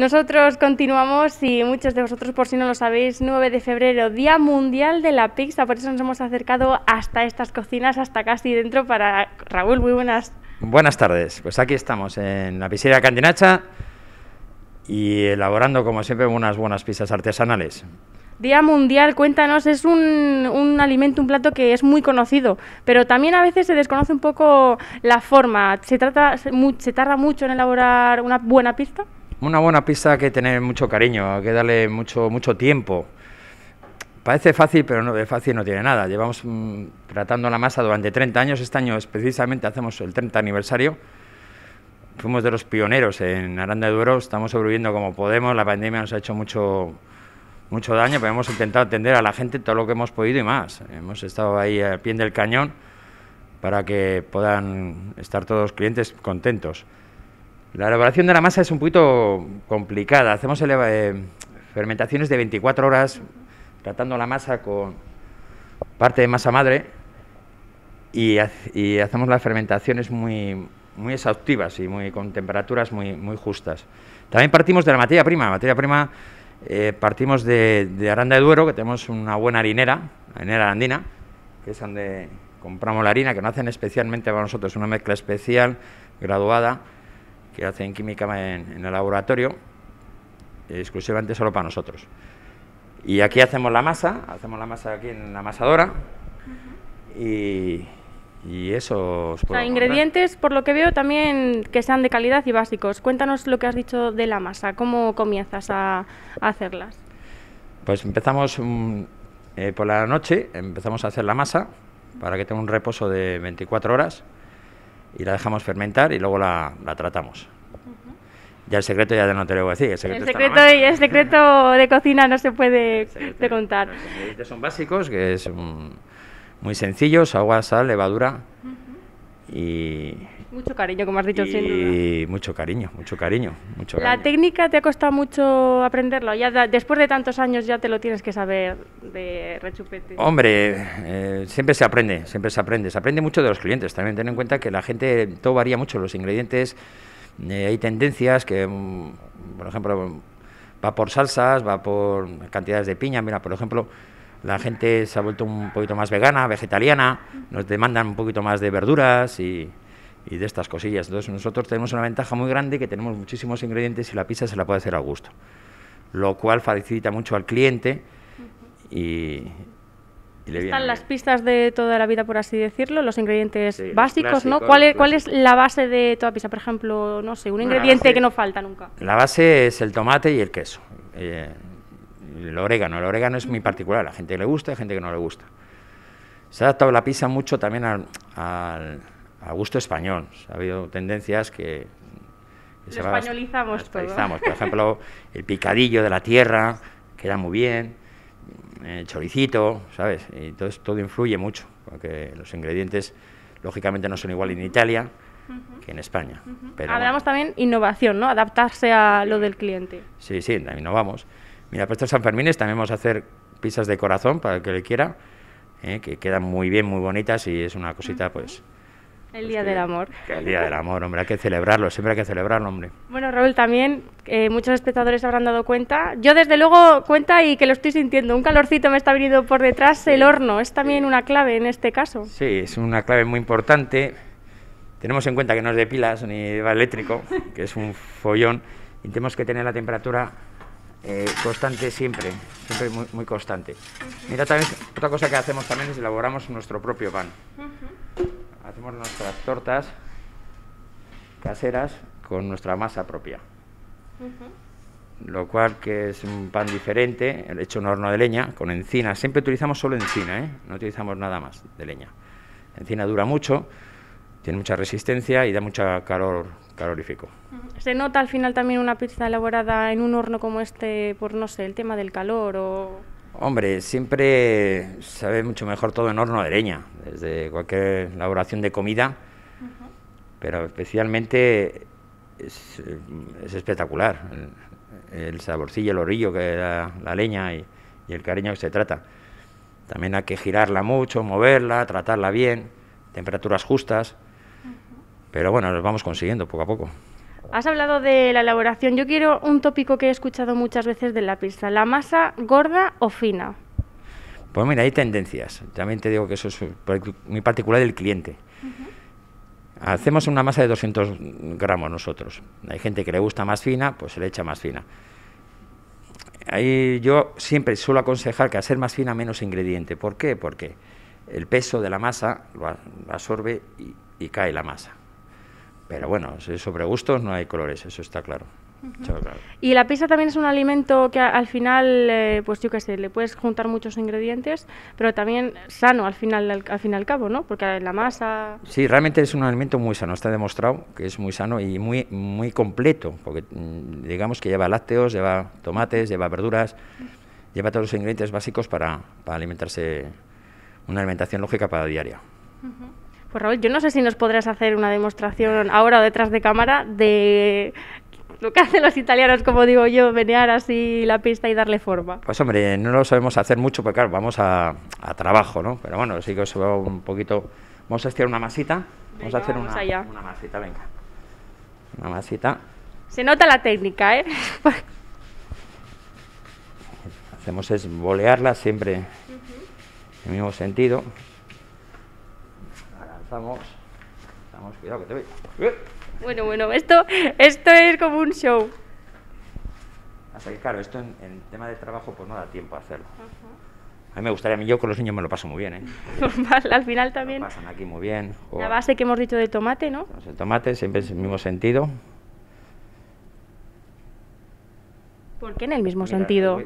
Nosotros continuamos y muchos de vosotros, por si no lo sabéis, 9 de febrero, Día Mundial de la Pizza, por eso nos hemos acercado hasta estas cocinas, hasta casi dentro para... Raúl, muy buenas. Buenas tardes, pues aquí estamos en la pizzería Candinacha y elaborando, como siempre, unas buenas pizzas artesanales. Día Mundial, cuéntanos, es un, alimento, un plato que es muy conocido, pero también a veces se desconoce un poco la forma. ¿Se, trata, se tarda mucho en elaborar una buena pizza? Una buena pista que tener mucho cariño, hay que darle mucho, mucho tiempo. Parece fácil, pero no, de fácil no tiene nada. Llevamos mm, tratando la masa durante 30 años. Este año precisamente hacemos el 30 aniversario. Fuimos de los pioneros en Aranda de Duero. Estamos sobreviviendo como podemos. La pandemia nos ha hecho mucho, mucho daño, pero hemos intentado atender a la gente todo lo que hemos podido y más. Hemos estado ahí al pie del cañón para que puedan estar todos los clientes contentos. La elaboración de la masa es un poquito complicada. Hacemos eh, fermentaciones de 24 horas tratando la masa con parte de masa madre y, hacemos las fermentaciones muy, exhaustivas y muy, con temperaturas muy, justas. También partimos de la materia prima. materia prima eh, partimos de, Aranda de Duero, que tenemos una buena harinera, harinera andina, que es donde compramos la harina, que no hacen especialmente para nosotros, una mezcla especial, graduada que hacen química en, el laboratorio, exclusivamente solo para nosotros. Y aquí hacemos la masa, hacemos la masa aquí en la masadora y, y, eso... ingredientes, por lo que veo, también que sean de calidad y básicos. Cuéntanos lo que has dicho de la masa, cómo comienzas a, hacerlas. Pues empezamos mm, eh, por la noche, empezamos a hacer la masa para que tenga un reposo de 24 horas y la dejamos fermentar y luego la, tratamos. Ya el secreto ya no te lo voy a decir. El secreto, el secreto, el secreto de cocina no se puede contar. Los son básicos, que es muy sencillos, agua, sal, levadura y mucho cariño, como has dicho, y mucho cariño, mucho cariño, mucho ¿La técnica te ha costado mucho aprenderlo? Ya después de tantos años ya te lo tienes que saber de rechupete. Hombre, eh, siempre se aprende, siempre se aprende. Se aprende mucho de los clientes. También ten en cuenta que la gente, todo varía mucho, los ingredientes, eh, hay tendencias que, mm, por ejemplo, va por salsas, va por cantidades de piña. Mira, por ejemplo, la gente se ha vuelto un poquito más vegana, vegetariana, nos demandan un poquito más de verduras y y de estas cosillas. Entonces nosotros tenemos una ventaja muy grande que tenemos muchísimos ingredientes y la pizza se la puede hacer a gusto, lo cual facilita mucho al cliente y, y Están las pistas de toda la vida, por así decirlo, los ingredientes básicos, ¿no? ¿Cuál es, ¿Cuál es, la base de toda pizza? Por ejemplo, no sé, un ingrediente que no falta nunca. La base es el tomate y el queso. Eh, el orégano, el orégano es muy particular, a la gente que le gusta, a gente que no le gusta. Se ha adaptado la pizza mucho también al a gusto español. Ha habido tendencias que... ...lo españolizamos todo. Por ejemplo, el picadillo de la tierra, queda muy bien, el choricito, ¿sabes? Y entonces todo influye mucho, porque los ingredientes lógicamente no son igual en Italia que en España. Hablamos también innovación, ¿no? Adaptarse a lo del cliente. Sí, sí, innovamos. Mira, para pues San Fermín también vamos a hacer pizzas de corazón para el que le quiera, ¿eh? que quedan muy bien, muy bonitas y es una cosita, pues el pues Día del Amor. El Día del Amor, hombre, hay que celebrarlo, siempre hay que celebrarlo, hombre. Bueno, Raúl, también eh, muchos espectadores habrán dado cuenta. Yo, desde luego, cuenta y que lo estoy sintiendo. Un calorcito me está viniendo por detrás, el horno. Es también una clave en este caso. Sí, es una clave muy importante. Tenemos en cuenta que no es de pilas ni va eléctrico, que es un follón, y tenemos que tener la temperatura eh, constante siempre, siempre muy, constante. Mira, también, otra cosa que hacemos también es elaboramos nuestro propio pan hacemos nuestras tortas caseras con nuestra masa propia. Lo cual que es un pan diferente, hecho en horno de leña, con encina. Siempre utilizamos solo encina, ¿eh? no utilizamos nada más de leña. La encina dura mucho, tiene mucha resistencia y da mucho calor calorífico. ¿Se nota al final también una pizza elaborada en un horno como este por, no sé, el tema del calor o...? Hombre, siempre sabe mucho mejor todo en horno de leña desde cualquier elaboración de comida, pero especialmente es, espectacular el, saborcillo, el orillo que da la leña y, el cariño que se trata. También hay que girarla mucho, moverla, tratarla bien, temperaturas justas, pero bueno, lo vamos consiguiendo poco a poco. Has hablado de la elaboración. Yo quiero un tópico que he escuchado muchas veces de la pista: ¿La masa gorda o fina? Pues mira, hay tendencias. También te digo que eso es muy particular del cliente. Hacemos una masa de 200 gramos nosotros. Hay gente que le gusta más fina, pues se le echa más fina. Ahí yo siempre suelo aconsejar que hacer más fina menos ingrediente. ¿Por qué? Porque el peso de la masa lo absorbe y cae la masa. Pero bueno, sobre gustos no hay colores, eso está claro. Y la pizza también es un alimento que al final, eh, pues yo qué sé, le puedes juntar muchos ingredientes, pero también sano al final al, fin y al cabo, ¿no? Porque la masa... Sí, realmente es un alimento muy sano, está demostrado que es muy sano y muy, muy completo, porque mm, digamos que lleva lácteos, lleva tomates, lleva verduras, lleva todos los ingredientes básicos para, para alimentarse, una alimentación lógica para diaria. Pues Raúl, yo no sé si nos podrás hacer una demostración ahora detrás de cámara de lo que hacen los italianos, como digo yo, venear así la pista y darle forma. Pues hombre, no lo sabemos hacer mucho, porque claro, vamos a, trabajo, ¿no? Pero bueno, sí que os veo un poquito... Vamos a estirar una masita. vamos a hacer una, masita, venga. Una masita. Se nota la técnica, ¿eh? hacemos es bolearla siempre en el mismo sentido. Avanzamos. Estamos, cuidado que te voy. Bueno, bueno, esto, esto es como un show. Así que, claro, esto en, tema de trabajo pues no da tiempo a hacerlo. A mí me gustaría, a mí yo con los niños me lo paso muy bien, ¿eh? Normal, pues al final también. Lo pasan aquí muy bien. La base que hemos dicho de tomate, ¿no? el tomate siempre es el mismo sentido. ¿Por qué en el mismo sentido?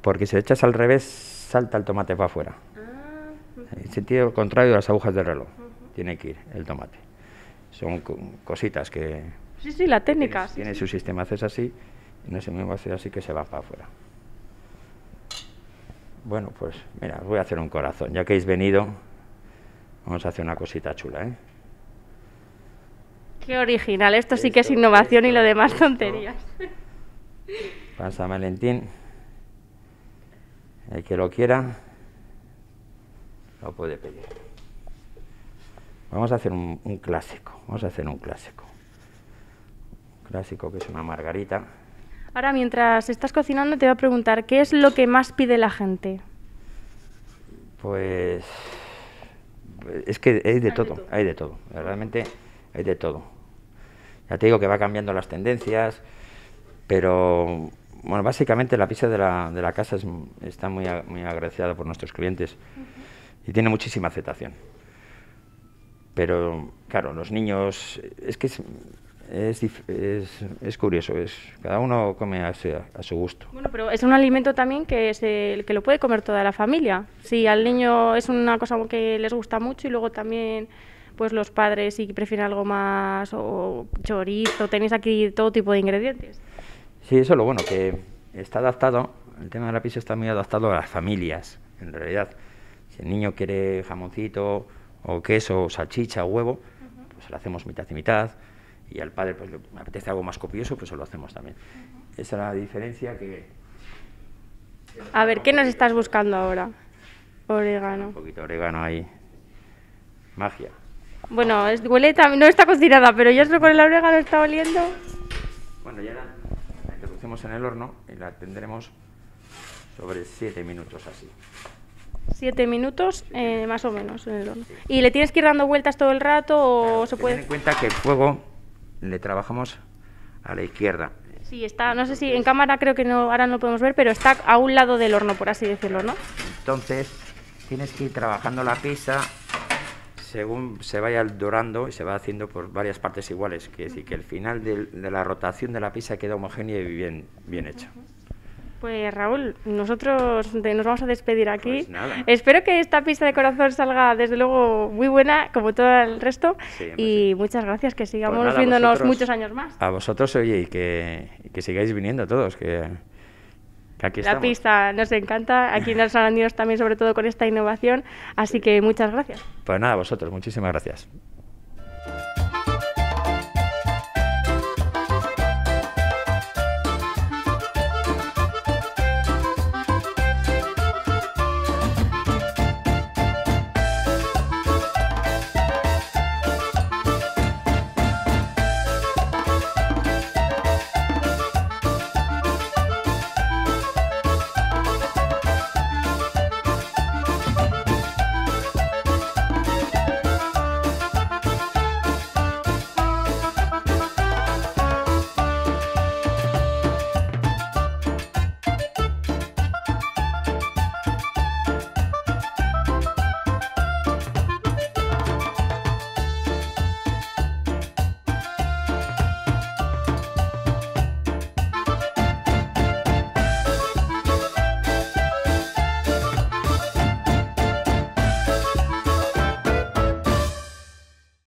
Porque si echas al revés, salta el tomate para afuera. Ah, en sentido contrario de las agujas del reloj. Tiene que ir el tomate son cositas que... Sí, sí, la técnica. Tiene, su sistema, haces así, y no se me va a hacer así que se va para afuera. Bueno, pues mira, os voy a hacer un corazón. Ya que habéis venido, vamos a hacer una cosita chula, ¿eh? Qué original, esto, sí que es innovación y lo demás tonterías. Pasa Valentín. El que lo quiera, lo puede pedir. Vamos a hacer un, clásico, vamos a hacer un clásico. Un clásico que es una margarita. Ahora, mientras estás cocinando, te voy a preguntar, ¿qué es lo que más pide la gente? Pues... Es que hay de, todo, hay de todo. Realmente hay de todo. Ya te digo que va cambiando las tendencias, pero bueno, básicamente la pizza de la, de la casa está muy, muy agraciada por nuestros clientes y tiene muchísima aceptación. Pero claro, los niños, es que es, es, curioso, es cada uno come a, su, a su gusto. Bueno, pero es un alimento también que el que lo puede comer toda la familia. Si al niño es una cosa que les gusta mucho y luego también pues los padres si prefieren algo más o chorizo, tenéis aquí todo tipo de ingredientes. Sí, eso es lo bueno que está adaptado, el tema de la pizza está muy adaptado a las familias, en realidad. Si el niño quiere jamoncito, o queso, salchicha, o huevo, pues lo hacemos mitad y mitad. Y al padre, pues le apetece algo más copioso, pues lo hacemos también. Esa es la diferencia que... A ver, ¿qué nos estás buscando ahora? Orégano. Un poquito de orégano ahí. Magia. Bueno, es, huele no está cocinada, pero ya solo con el orégano está oliendo. Bueno, ya la, introducimos en el horno y la tendremos sobre siete minutos así. Siete minutos, eh, más o menos, en el horno. ¿Y le tienes que ir dando vueltas todo el rato o se puede...? Ten en cuenta que el fuego le trabajamos a la izquierda. Sí, está, no sé si en cámara creo que no, ahora no podemos ver, pero está a un lado del horno, por así decirlo, ¿no? Entonces, tienes que ir trabajando la pizza según se vaya dorando y se va haciendo por varias partes iguales, que decir que el final de, la rotación de la pizza queda homogénea y bien, bien hecho pues Raúl, nosotros nos vamos a despedir aquí. Pues Espero que esta pista de corazón salga desde luego muy buena, como todo el resto. y muchas gracias, que sigamos viéndonos pues muchos años más. A vosotros, oye, y que, que sigáis viniendo todos, que, aquí La pista nos encanta, aquí en los unido también sobre todo con esta innovación, así que muchas gracias. Pues nada, a vosotros, muchísimas gracias.